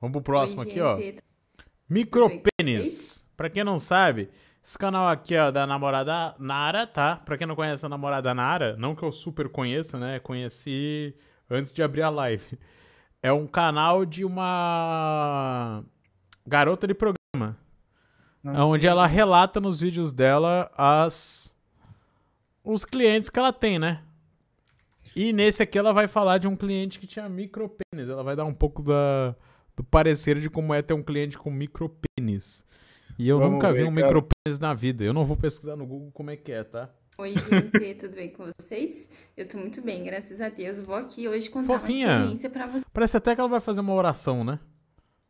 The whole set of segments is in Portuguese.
Vamos pro próximo Oi, aqui, ó. Micropênis. Pra quem não sabe, esse canal aqui, ó, da namorada Nara, tá? Pra quem não conhece a namorada Nara, não que eu super conheça, né? Conheci antes de abrir a live. É um canal de uma garota de programa. Não. Onde ela relata nos vídeos dela as os clientes que ela tem, né? E nesse aqui ela vai falar de um cliente que tinha micropênis. Ela vai dar um pouco da, do parecer de como é ter um cliente com micropênis. E eu Vamos nunca ver, vi um micropênis na vida. Eu não vou pesquisar no Google como é que é, tá? Oi, gente, tudo bem com vocês? Eu tô muito bem, graças a Deus. Vou aqui hoje contar Fofinha. uma experiência pra vocês. Parece até que ela vai fazer uma oração, né?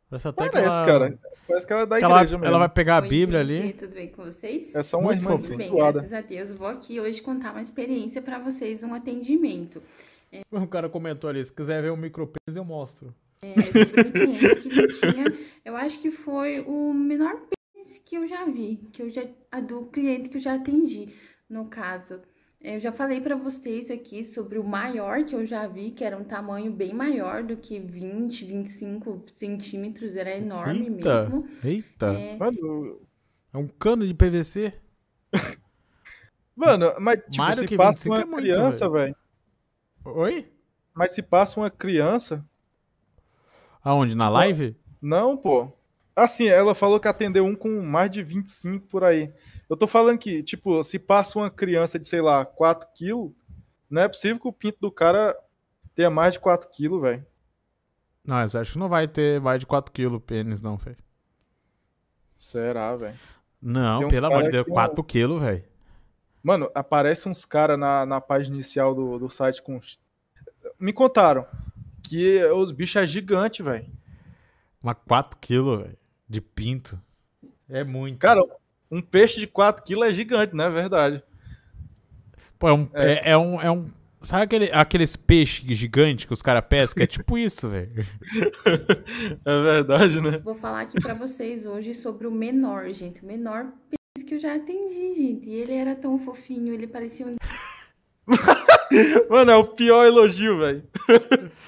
Parece até Parece, que ela... cara. Parece que ela é da que igreja ela, mesmo. Ela vai pegar Oi, a Bíblia gente, ali. tudo bem com vocês? É só uma Muito irmã Tudo bem, graças a Deus. Vou aqui hoje contar uma experiência pra vocês, um atendimento. É... O cara comentou ali, se quiser ver o micropênis eu mostro. É, é tinha, eu acho que foi o menor business que eu já vi, que eu já a do cliente que eu já atendi, no caso. Eu já falei para vocês aqui sobre o maior que eu já vi, que era um tamanho bem maior do que 20, 25 centímetros, era enorme eita, mesmo. Eita! É... Mano, é um cano de PVC? Mano, mas tipo, se passa é uma criança, velho. Oi? Mas se passa uma criança, Aonde? Na tipo, live? Não, pô. Assim, ela falou que atendeu um com mais de 25 por aí. Eu tô falando que, tipo, se passa uma criança de, sei lá, 4 quilos, não é possível que o pinto do cara tenha mais de 4 quilos, velho. Não, mas acho que não vai ter mais de 4 quilos pênis, não, velho. Será, velho? Não, pelo amor de Deus, 4 quilos, velho. Mano, aparece uns caras na, na página inicial do, do site com. Me contaram que os bichos é gigante, velho. Mas 4 quilos de pinto é muito. Cara, um peixe de 4 quilos é gigante, não né? é verdade? Pô, é um, é. É, é um, é um Sabe aquele, aqueles peixes gigantes que os caras pescam? É tipo isso, velho. É verdade, né? Vou falar aqui para vocês hoje sobre o menor, gente. O menor peixe que eu já atendi, gente. E ele era tão fofinho, ele parecia um. Mano, é o pior elogio, velho.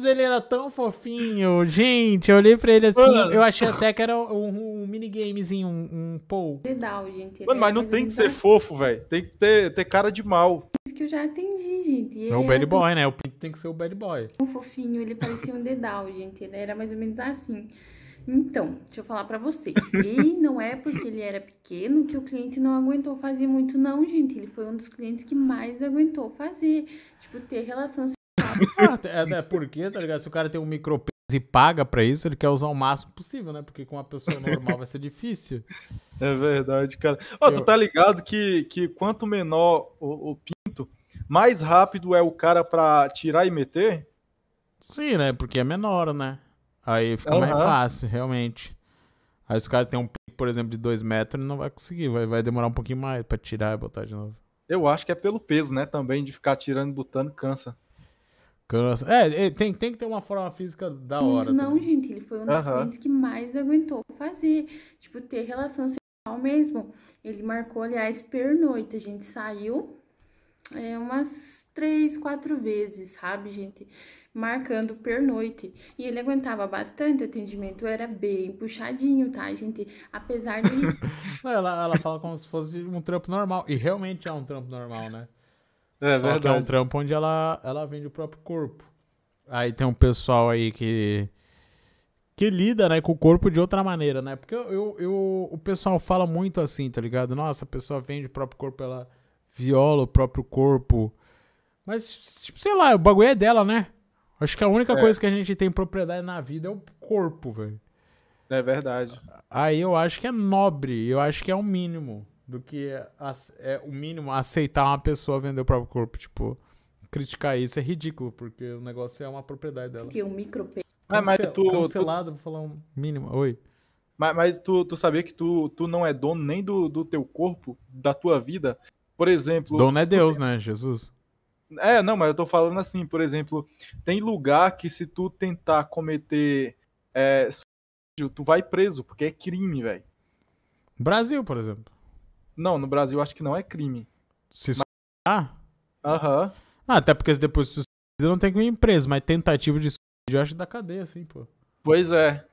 dele era tão fofinho. Gente, eu olhei pra ele assim, Mano. eu achei até que era um, um minigamezinho, um, um pou. É gente. Mano, mas é não tem que ser fofo, velho. Tem que ter, ter cara de mal. Isso que eu já atendi, gente. Ele é o bad boy, né? O Pinto tem que ser o bad boy. Um fofinho, ele parecia um dedal, gente. Ele era mais ou menos assim. Então, deixa eu falar para vocês. E não é porque ele era pequeno que o cliente não aguentou fazer muito, não, gente. Ele foi um dos clientes que mais aguentou fazer. Tipo, ter relação Ah, é, é né, porque, tá ligado? Se o cara tem um micro e paga para isso, ele quer usar o máximo possível, né? Porque com uma pessoa normal vai ser difícil. É verdade, cara. Ó, Eu... tu tá ligado que, que quanto menor o, o pinto, mais rápido é o cara para tirar e meter? Sim, né? Porque é menor, né? Aí fica uhum. mais fácil, realmente. Aí se o cara tem um pico, por exemplo, de 2 metros, ele não vai conseguir, vai, vai demorar um pouquinho mais para tirar e botar de novo. Eu acho que é pelo peso, né? Também de ficar tirando e botando cansa. Cansa. É, é, tem, tem que ter uma forma física da hora. Não, também. gente, ele foi um dos clientes que mais aguentou fazer. Tipo, ter relação sexual mesmo. Ele marcou, aliás, pernoite. A gente saiu é, umas três, quatro vezes, sabe, gente? Marcando pernoite. E ele aguentava bastante, o atendimento era bem puxadinho, tá, gente? Apesar de. ela, ela fala como se fosse um trampo normal. E realmente é um trampo normal, né? É Só é verdade. que é um trampo onde ela, ela vende o próprio corpo. Aí tem um pessoal aí que. que lida, né, com o corpo de outra maneira, né? Porque eu, eu, eu o pessoal fala muito assim, tá ligado? Nossa, a pessoa vende o próprio corpo, ela viola o próprio corpo. Mas, tipo, sei lá, o bagulho é dela, né? Acho que a única é. coisa que a gente tem propriedade na vida é o corpo, velho. É verdade. Aí eu acho que é nobre, eu acho que é o mínimo do que é o mínimo aceitar uma pessoa vender o próprio corpo. Tipo, criticar isso é ridículo, porque o negócio é uma propriedade dela. Que um micro ah, mas, mas tu, cancelado, tu... vou falar um mínimo. Oi. Mas, mas tu, tu sabia que tu, tu não é dono nem do, do teu corpo, da tua vida? Por exemplo. Dono é Deus, tu... né? Jesus. É, não, mas eu tô falando assim, por exemplo, tem lugar que se tu tentar cometer é, tu vai preso, porque é crime, velho. Brasil, por exemplo. Não, no Brasil acho que não é crime. Se suicidar? Aham. Uhum. Ah, até porque depois se suicida não tem como empresa, mas tentativa de suicídio eu acho que dá cadeia, assim, pô. Pois é.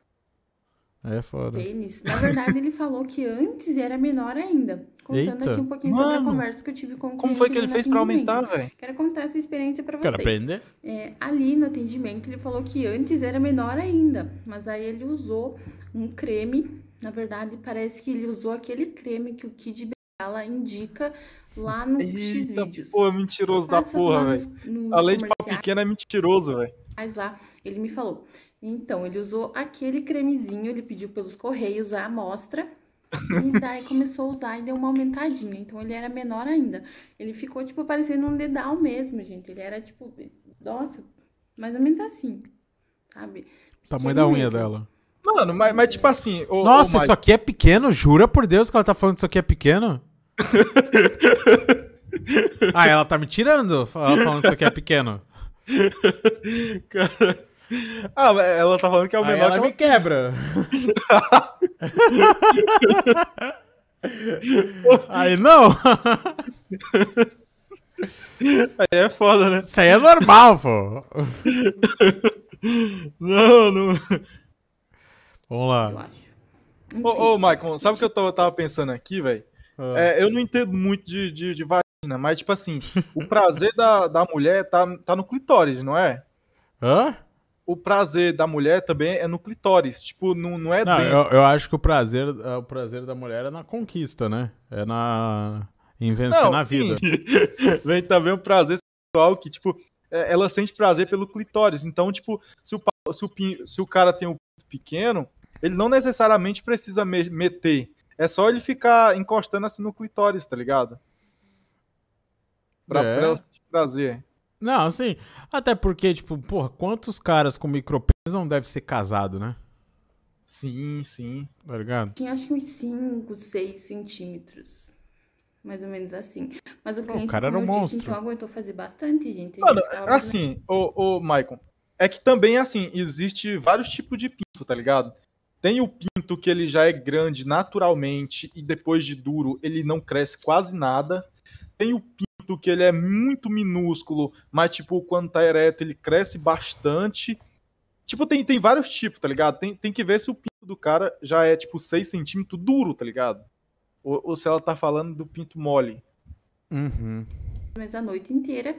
É foda. Tênis. Na verdade, ele falou que antes era menor ainda. Contando Eita. aqui um pouquinho Mano, sobre a conversa que eu tive com o Como foi que ele fez para aumentar, velho? Quero contar essa experiência para vocês. Quero aprender. É, ali no atendimento, ele falou que antes era menor ainda, mas aí ele usou um creme na verdade, parece que ele usou aquele creme que o Kid Bengala indica lá no X-Vídeos. Pô, mentiroso da porra, velho. Além de pau pequeno, é mentiroso, velho. Mas lá, ele me falou. Então, ele usou aquele cremezinho, ele pediu pelos correios a amostra. e daí começou a usar e deu uma aumentadinha. Então ele era menor ainda. Ele ficou, tipo, parecendo um dedal mesmo, gente. Ele era, tipo, nossa, mais ou menos assim, sabe? Tamanho da unha dela. Mano, mas, mas tipo assim. Nossa, isso aqui é pequeno? Jura por Deus que ela tá falando que isso aqui é pequeno? ah, ela tá me tirando ela falando que isso aqui é pequeno. Cara. Ah, ela tá falando que é o menor. Aí ela, que ela me quebra. aí não. aí é foda, né? Isso aí é normal, pô. Não, não. Vamos lá. Eu acho. Ô, ô, Michael, sabe o que eu tava, tava pensando aqui, velho? Ah. É, eu não entendo muito de, de, de vagina, mas, tipo assim, o prazer da, da mulher tá, tá no clitóris, não é? Hã? O prazer da mulher também é no clitóris, tipo, não, não é não, eu, eu, acho que o prazer, é, o prazer da mulher é na conquista, né? É na... invenção vencer não, na sim. vida. Vem também o prazer sexual que, tipo, é, ela sente prazer pelo clitóris. Então, tipo, se o, se o, se o cara tem um pequeno, ele não necessariamente precisa me meter. É só ele ficar encostando assim no clitóris, tá ligado? Pra, é. pra ela sentir prazer. Não, assim, até porque, tipo, porra, quantos caras com micropênis não devem ser casado, né? Sim, sim. Tá ligado? Quem acho que uns 5, 6 centímetros. Mais ou menos assim. Mas o, cliente, o cara era um monstro. Disse, então aguentou fazer bastante, gente. Mano, assim, o, o é que também, assim, existe vários tipos de pinto, tá ligado? Tem o pinto que ele já é grande naturalmente e depois de duro ele não cresce quase nada. Tem o pinto que ele é muito minúsculo, mas tipo, quando tá ereto ele cresce bastante. Tipo, tem, tem vários tipos, tá ligado? Tem, tem que ver se o pinto do cara já é tipo 6 centímetros duro, tá ligado? Ou, ou se ela tá falando do pinto mole. Uhum. Mas a noite inteira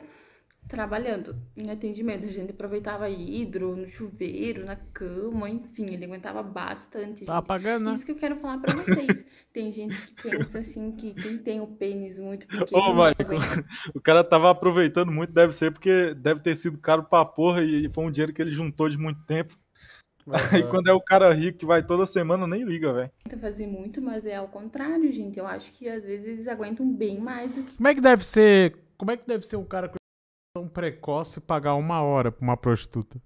trabalhando em atendimento. A gente aproveitava hidro, no chuveiro, na cama, enfim, ele aguentava bastante. Tá pagando, né? Isso que eu quero falar pra vocês. tem gente que pensa assim que quem tem o pênis muito pequeno. Ô, o cara tava aproveitando muito, deve ser, porque deve ter sido caro pra porra e foi um dinheiro que ele juntou de muito tempo. Aí quando é o cara rico que vai toda semana, nem liga, velho. Tenta fazer muito, mas é ao contrário, gente. Eu acho que às vezes eles aguentam bem mais do que. Como é que deve ser. Como é que deve ser o cara com tão precoce pagar uma hora pra uma prostituta.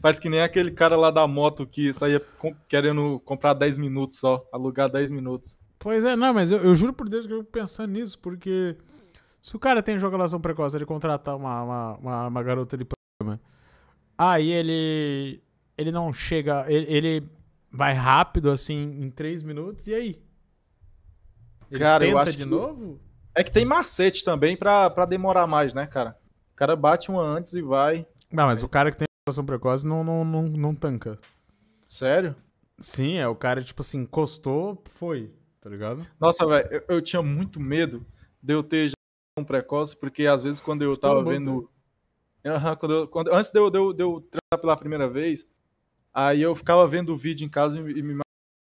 Faz que nem aquele cara lá da moto que saía querendo comprar 10 minutos só, alugar 10 minutos. Pois é, não, mas eu, eu juro por Deus que eu fico pensando nisso, porque se o cara tem jogulação precoce, ele contratar uma, uma, uma, uma garota de programa, aí ele ele não chega, ele, ele, vai rápido assim em 3 minutos, e aí? Ele cara, eu acho de que... novo? É que tem macete também pra, pra demorar mais, né, cara? O cara bate uma antes e vai. Não, mas o cara que tem ejaculação precoce não, não, não, não tanca. Sério? Sim, é o cara, tipo assim, encostou, foi, tá ligado? Nossa, velho, eu, eu, tinha muito medo de eu ter ejaculação precoce, porque às vezes quando eu tava Estou vendo. Aham, uhum, quando, eu, quando antes de eu, de, eu, de eu tratar pela primeira vez, aí eu ficava vendo o vídeo em casa e, e me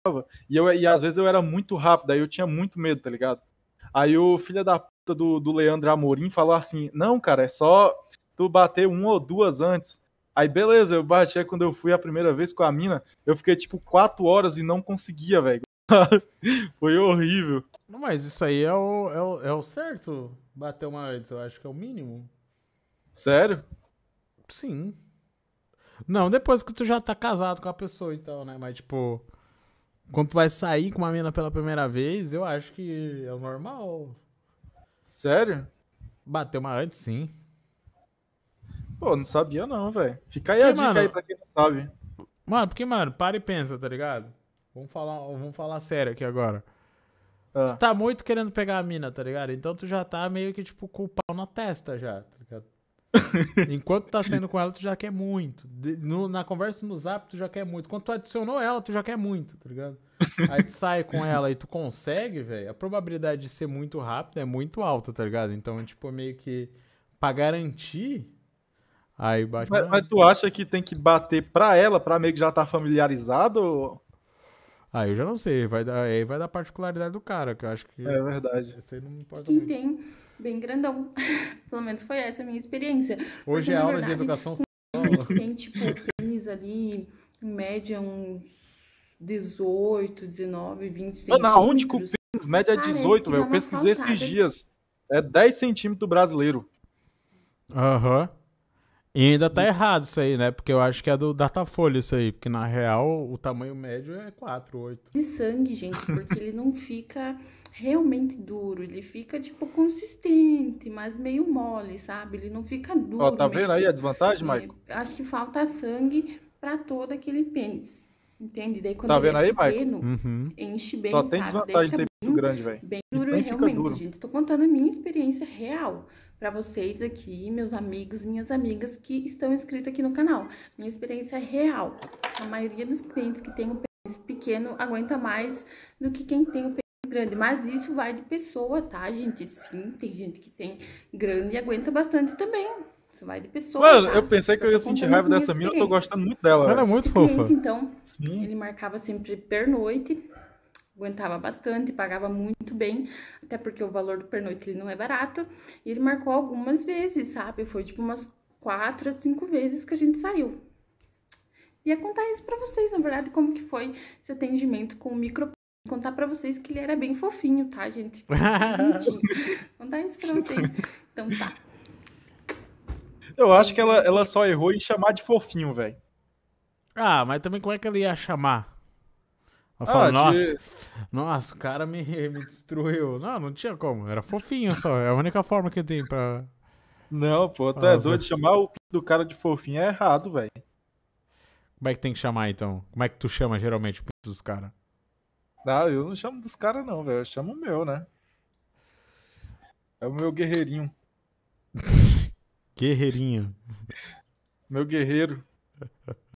machucava. E, eu, e às vezes eu era muito rápido, aí eu tinha muito medo, tá ligado? Aí o filho da puta do, do Leandro Amorim falou assim: Não, cara, é só tu bater uma ou duas antes. Aí beleza, eu bati. Aí quando eu fui a primeira vez com a mina, eu fiquei tipo quatro horas e não conseguia, velho. Foi horrível. Mas isso aí é o, é o, é, o, certo, bater uma antes, eu acho que é o mínimo. Sério? Sim. Não, depois que tu já tá casado com a pessoa, então, né? Mas tipo. Quando tu vai sair com uma mina pela primeira vez, eu acho que é normal. Sério? Bateu uma antes, sim. Pô, não sabia não, velho. Fica aí porque, a dica mano, aí pra quem não sabe. Mano, porque, mano, para e pensa, tá ligado? Vamos falar, vamos falar sério aqui agora. Ah. Tu tá muito querendo pegar a mina, tá ligado? Então tu já tá meio que, tipo, com o pau na testa já, tá ligado? Enquanto tá saindo com ela, tu já quer muito. De, no, na conversa no zap, tu já quer muito. Quando tu adicionou ela, tu já quer muito, tá ligado? Aí tu sai com ela e tu consegue, velho. A probabilidade de ser muito rápido é muito alta, tá ligado? Então, tipo, é meio que pra garantir. Aí bate. Mas, mas tu acha que tem que bater pra ela, pra meio que já tá familiarizado? aí Ah, eu já não sei. Vai dar, aí vai dar particularidade do cara, que eu acho que. É verdade. Isso aí não importa. E tem bem grandão. Pelo menos foi essa a minha experiência. Hoje Porque, é aula verdade, de educação sexual. Tem, tipo, pênis ali, em média, uns 18, 19, 20 centímetros. Mano, aonde que o pênis média é 18, velho? Eu pesquisei faltada. esses dias. É 10 centímetros brasileiro. Aham. Uhum. E ainda tá errado isso aí, né? Porque eu acho que é do Datafolha isso aí. Porque na real o tamanho médio é 4, 8. De sangue, gente, porque ele não fica realmente duro, ele fica, tipo, consistente, mas meio mole, sabe? Ele não fica duro. Ó, tá vendo aí a desvantagem, é, Maico? É, acho que falta sangue para todo aquele pênis. Entende? Daí quando tá é vendo é aí, pequeno, uhum. enche bem, Só tem sabe? desvantagem de ter muito grande, velho. Bem duro, bem realmente, duro. gente. Tô contando a minha experiência real para vocês aqui, meus amigos, minhas amigas que estão inscritas aqui no canal. Minha experiência é real. A maioria dos clientes que tem o um pênis pequeno aguenta mais do que quem tem o um pênis grande, mas isso vai de pessoa, tá, gente? Sim, tem gente que tem grande e aguenta bastante também. Isso vai de pessoa. Mano, tá? eu pensei que eu ia sentir raiva dessa mina, eu tô gostando muito dela. Ela é muito Esse fofa. Cliente, então, Sim. ele marcava sempre pernoite, aguentava bastante, pagava muito bem, até porque o valor do pernoite ele não é barato. E ele marcou algumas vezes, sabe? Foi tipo umas quatro a cinco vezes que a gente saiu ia contar isso para vocês, na verdade, como que foi esse atendimento com o micro contar para vocês que ele era bem fofinho, tá, gente? Vou contar isso pra vocês. Então tá. Eu acho que ela, ela só errou em chamar de fofinho, velho. Ah, mas também como é que ela ia chamar? Ela ah, nossa, de... nossa, o cara me, me destruiu. Não, não tinha como. Era fofinho só. É a única forma que tem pra. Não, pô, tu é doido. Chamar o do cara de fofinho é errado, velho. Como é que tem que chamar então? Como é que tu chama geralmente o dos caras? Ah, eu não chamo dos caras, não, velho. Eu chamo o meu, né? É o meu guerreirinho. Guerreirinho. meu guerreiro.